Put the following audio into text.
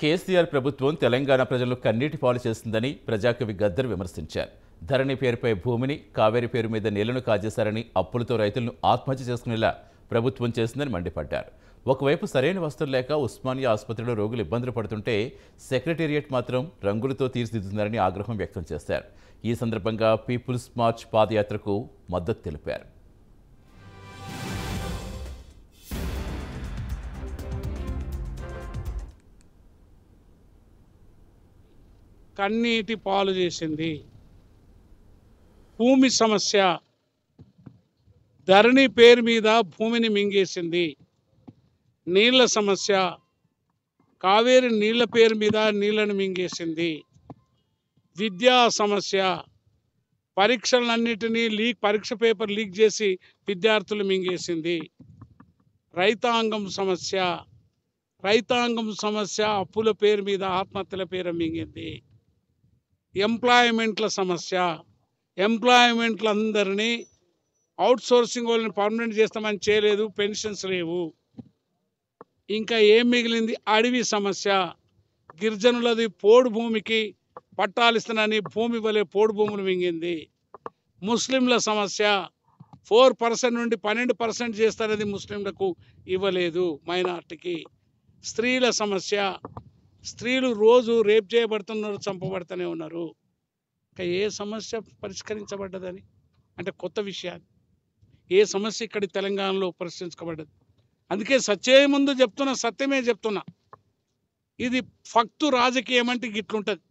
కేసీఆర్ ప్రభుత్వం తెలంగాణ ప్రజలను కన్నీటి పాలు చేస్తుందని ప్రజాకవి గద్దర్ విమర్శించారు ధరణి పేరుపై భూమిని కావేరి పేరు మీద నీళ్లను కాజేశారని అప్పులతో రైతులను ఆత్మహత్య చేసుకునేలా ప్రభుత్వం చేసిందని మండిపడ్డారు ఒకవైపు సరైన వస్తువులు లేక ఉస్మానియా ఆసుపత్రిలో రోగులు ఇబ్బందులు పడుతుంటే సెక్రటేరియట్ మాత్రం రంగులతో తీర్చిదిద్దుతున్నారని ఆగ్రహం వ్యక్తం చేశారు ఈ సందర్భంగా పీపుల్స్ మార్చ్ పాదయాత్రకు మద్దతు తెలిపారు కన్నీటి పాలు చేసింది భూమి సమస్య ధరణి పేరు మీద భూమిని మింగేసింది నీళ్ల సమస్య కావేరి నీళ్ల పేరు మీద నీళ్లను మింగేసింది విద్యా సమస్య పరీక్షలన్నిటినీ లీక్ పరీక్ష పేపర్ లీక్ చేసి విద్యార్థులు మింగేసింది రైతాంగం సమస్య రైతాంగం సమస్య అప్పుల పేరు మీద ఆత్మహత్యల పేరు మింగింది ఎంప్లాయ్మెంట్ల సమస్య ఎంప్లాయ్మెంట్లు అందరినీ అవుట్ సోర్సింగ్ వాళ్ళని పర్మనెంట్ చేస్తామని చేయలేదు పెన్షన్స్ లేవు ఇంకా ఏం మిగిలింది అడవి సమస్య గిరిజనులది పోడు భూమికి పట్టాలిస్తానని భూమి వలె పోడు భూములు మింగింది ముస్లింల సమస్య ఫోర్ పర్సెంట్ నుండి పన్నెండు పర్సెంట్ చేస్తారనేది ముస్లింలకు ఇవ్వలేదు మైనార్టీకి స్త్రీల సమస్య స్త్రీలు రోజు రేప్ చేయబడుతున్నారు చంపబడుతూనే ఉన్నారు ఇంకా ఏ సమస్య పరిష్కరించబడ్డదని అంటే కొత్త విషయాన్ని ఏ సమస్య ఇక్కడ తెలంగాణలో పరిష్కరించబడ్డది అందుకే సత్యమే ముందు చెప్తున్నా సత్యమే చెప్తున్నా ఇది ఫక్తు రాజకీయం అంటే గిట్లుంటుంది